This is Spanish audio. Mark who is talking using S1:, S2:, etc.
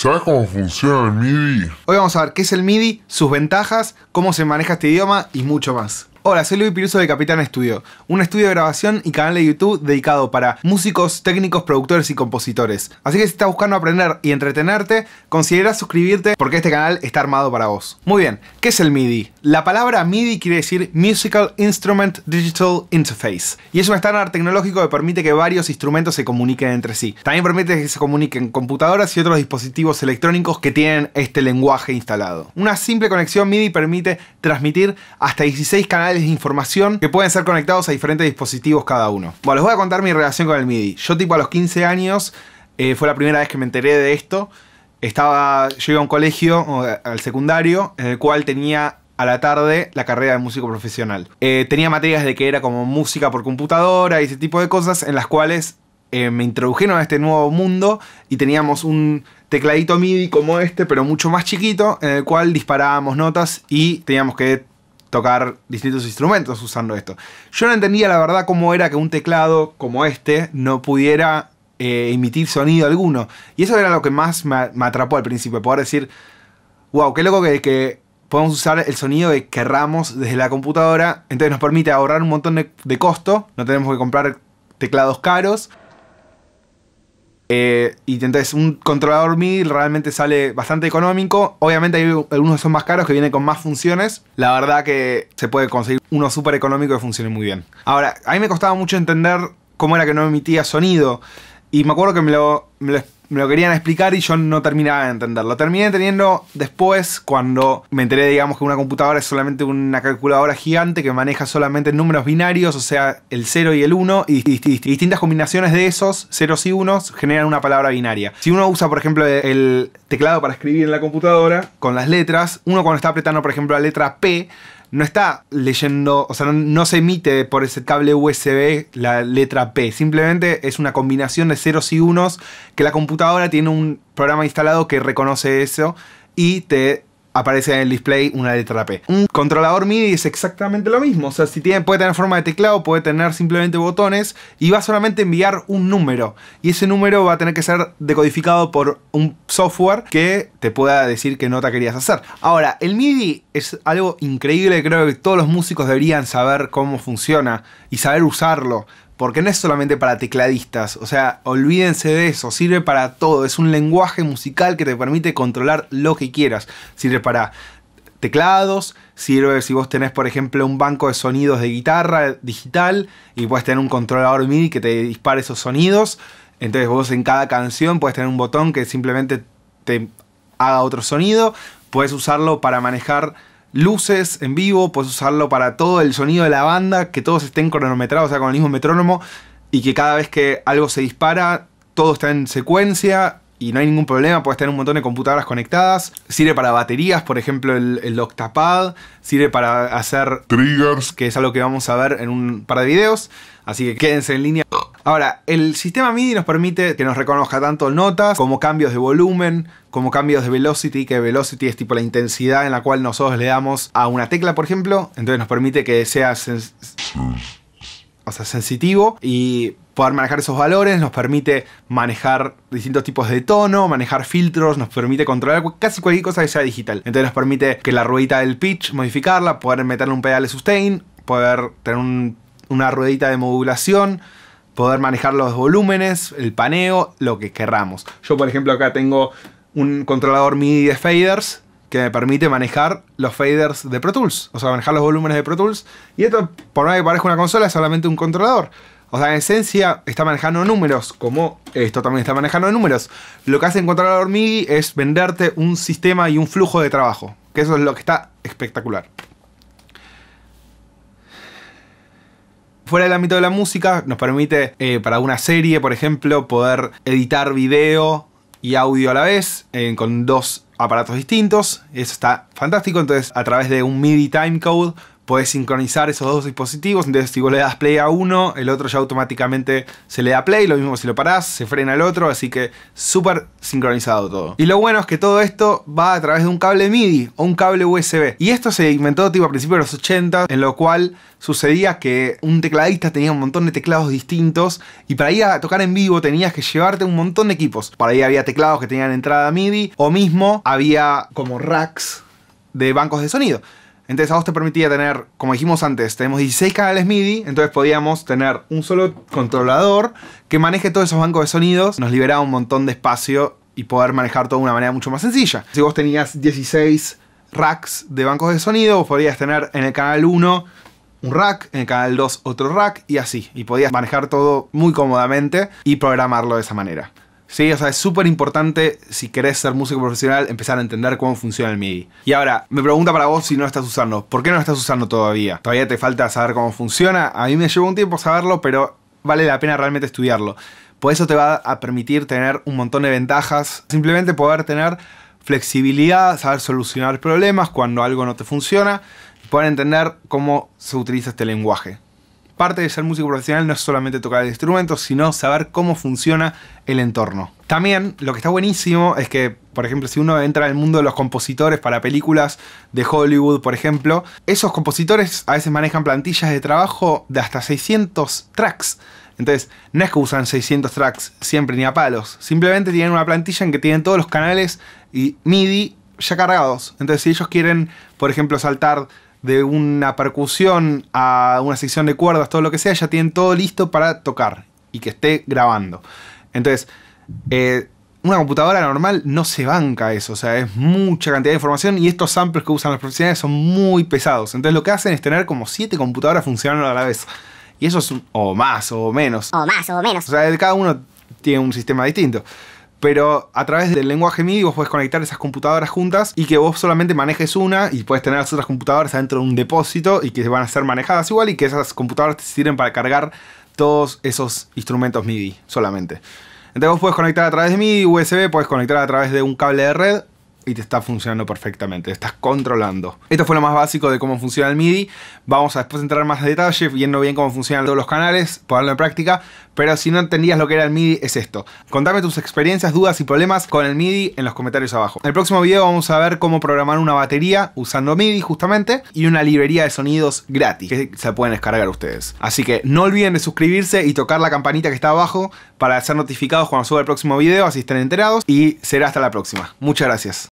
S1: ¿Sabes cómo funciona el MIDI? Hoy vamos a ver qué es el MIDI, sus ventajas, cómo se maneja este idioma y mucho más. Hola, soy Luis Piruso de Capitán Estudio, un estudio de grabación y canal de YouTube dedicado para músicos, técnicos, productores y compositores. Así que si estás buscando aprender y entretenerte, considera suscribirte porque este canal está armado para vos. Muy bien, ¿qué es el MIDI? La palabra MIDI quiere decir Musical Instrument Digital Interface y es un estándar tecnológico que permite que varios instrumentos se comuniquen entre sí. También permite que se comuniquen computadoras y otros dispositivos electrónicos que tienen este lenguaje instalado. Una simple conexión MIDI permite transmitir hasta 16 canales de información que pueden ser conectados a diferentes dispositivos cada uno. Bueno, les voy a contar mi relación con el MIDI. Yo tipo a los 15 años eh, fue la primera vez que me enteré de esto. Estaba, yo iba a un colegio, al secundario, en el cual tenía a la tarde la carrera de músico profesional. Eh, tenía materias de que era como música por computadora y ese tipo de cosas en las cuales eh, me introdujeron a este nuevo mundo y teníamos un tecladito MIDI como este, pero mucho más chiquito, en el cual disparábamos notas y teníamos que tocar distintos instrumentos usando esto. Yo no entendía la verdad cómo era que un teclado como este no pudiera eh, emitir sonido alguno. Y eso era lo que más me, atrapó al principio, poder decir, wow, qué loco que, podemos usar el sonido que querramos desde la computadora. Entonces nos permite ahorrar un montón de, de costo, no tenemos que comprar teclados caros. Eh, y entonces un controlador MIDI realmente sale bastante económico. Obviamente hay algunos que son más caros que vienen con más funciones. La verdad que se puede conseguir uno súper económico que funcione muy bien. Ahora, a mí me costaba mucho entender cómo era que no emitía sonido. Y me acuerdo que me lo, querían explicar y yo no terminaba de entenderlo. Terminé entendiendo después cuando me enteré, digamos, que una computadora es solamente una calculadora gigante que maneja solamente números binarios, o sea, el 0 y el 1, y, distintas combinaciones de esos, ceros y unos, generan una palabra binaria. Si uno usa, por ejemplo, el teclado para escribir en la computadora, con las letras, uno cuando está apretando, por ejemplo, la letra P, no está leyendo, o sea, no, se emite por ese cable USB la letra P, simplemente es una combinación de ceros y unos que la computadora tiene un programa instalado que reconoce eso y te aparece en el display una letra P. Un controlador MIDI es exactamente lo mismo. O sea, si tiene, puede tener forma de teclado, puede tener simplemente botones y va solamente a enviar un número. Y ese número va a tener que ser decodificado por un software que te pueda decir qué nota querías hacer. Ahora, el MIDI es algo increíble. Creo que todos los músicos deberían saber cómo funciona y saber usarlo porque no es solamente para tecladistas, o sea, olvídense de eso, sirve para todo, es un lenguaje musical que te permite controlar lo que quieras. Sirve para teclados, sirve si vos tenés, por ejemplo, un banco de sonidos de guitarra digital y puedes tener un controlador MIDI que te dispare esos sonidos. Entonces vos en cada canción puedes tener un botón que simplemente te haga otro sonido. Puedes usarlo para manejar luces en vivo, puedes usarlo para todo el sonido de la banda, que todos estén cronometrados, o sea, con el mismo metrónomo, y que cada vez que algo se dispara, todo está en secuencia y no hay ningún problema, puedes tener un montón de computadoras conectadas. Sirve para baterías, por ejemplo, el, el Octapad, sirve para hacer triggers, que es algo que vamos a ver en un par de videos, así que quédense en línea. Ahora, el sistema MIDI nos permite que nos reconozca tanto notas como cambios de volumen, como cambios de velocity, que velocity es tipo la intensidad en la cual nosotros le damos a una tecla, por ejemplo. Entonces nos permite que sea, o sea sensitivo y poder manejar esos valores, nos permite manejar distintos tipos de tono, manejar filtros, nos permite controlar casi cualquier cosa que sea digital. Entonces nos permite que la ruedita del pitch, modificarla, poder meterle un pedal de sustain, poder tener una ruedita de modulación, poder manejar los volúmenes, el paneo, lo que queramos. Yo, por ejemplo, acá tengo un controlador MIDI de faders que me permite manejar los faders de Pro Tools, o sea, manejar los volúmenes de Pro Tools. Y esto, por más que parezca una consola, es solamente un controlador. O sea, en esencia está manejando números, como esto también está manejando números. Lo que hace el Controlador MIDI es venderte un sistema y un flujo de trabajo, que eso es lo que está espectacular. Fuera del ámbito de la música, nos permite eh, para una serie, por ejemplo, poder editar video y audio a la vez eh, con dos aparatos distintos. Eso está fantástico. Entonces, a través de un MIDI timecode podés sincronizar esos dos dispositivos. Entonces, si vos le das play a uno, el otro ya automáticamente se le da play. Lo mismo si lo parás, se frena el otro. Así que súper sincronizado todo. Y lo bueno es que todo esto va a través de un cable MIDI o un cable USB. Y esto se inventó tipo a principios de los 80, en lo cual sucedía que un tecladista tenía un montón de teclados distintos. Y para ir a tocar en vivo tenías que llevarte un montón de equipos. Para ahí había teclados que tenían entrada MIDI. O mismo había como racks de bancos de sonido. Entonces a vos te permitía tener, como dijimos antes, tenemos 16 canales MIDI, entonces podíamos tener un solo controlador que maneje todos esos bancos de sonidos, nos liberaba un montón de espacio y poder manejar todo de una manera mucho más sencilla. Si vos tenías 16 racks de bancos de sonido, vos podías tener en el canal 1 un rack, en el canal 2 otro rack y así. Y podías manejar todo muy cómodamente y programarlo de esa manera. Sí, o sea, es súper importante si querés ser músico profesional empezar a entender cómo funciona el MIDI. Y ahora, me pregunta para vos si no lo estás usando. ¿Por qué no lo estás usando todavía? Todavía te falta saber cómo funciona. A mí me llevó un tiempo saberlo, pero vale la pena realmente estudiarlo. Por eso te va a permitir tener un montón de ventajas. Simplemente poder tener flexibilidad, saber solucionar problemas cuando algo no te funciona, y poder entender cómo se utiliza este lenguaje parte de ser músico profesional no es solamente tocar el instrumento, sino saber cómo funciona el entorno. También lo que está buenísimo es que, por ejemplo, si uno entra en el mundo de los compositores para películas de Hollywood, por ejemplo, esos compositores a veces manejan plantillas de trabajo de hasta 600 tracks. Entonces, no es que usan 600 tracks siempre ni a palos, simplemente tienen una plantilla en que tienen todos los canales y MIDI ya cargados. Entonces, si ellos quieren, por ejemplo, saltar de una percusión a una sección de cuerdas, todo lo que sea, ya tienen todo listo para tocar y que esté grabando. Entonces, eh, una computadora normal no se banca eso, o sea, es mucha cantidad de información y estos samples que usan los profesionales son muy pesados. Entonces lo que hacen es tener como siete computadoras funcionando a la vez. Y eso es o más o menos. O más o menos. O sea, cada uno tiene un sistema distinto pero a través del lenguaje MIDI vos podés conectar esas computadoras juntas y que vos solamente manejes una y puedes tener las otras computadoras adentro de un depósito y que van a ser manejadas igual y que esas computadoras te sirven para cargar todos esos instrumentos MIDI solamente. Entonces vos podés conectar a través de MIDI, USB, puedes conectar a través de un cable de red y te está funcionando perfectamente, estás controlando. Esto fue lo más básico de cómo funciona el MIDI. Vamos a después entrar más en detalle, viendo bien cómo funcionan todos los canales, ponerlo en práctica. Pero si no entendías lo que era el MIDI, es esto. Contame tus experiencias, dudas y problemas con el MIDI en los comentarios abajo. En el próximo video vamos a ver cómo programar una batería usando MIDI justamente y una librería de sonidos gratis que se pueden descargar ustedes. Así que no olviden de suscribirse y tocar la campanita que está abajo para ser notificados cuando suba el próximo video, así estén enterados. Y será hasta la próxima. Muchas gracias.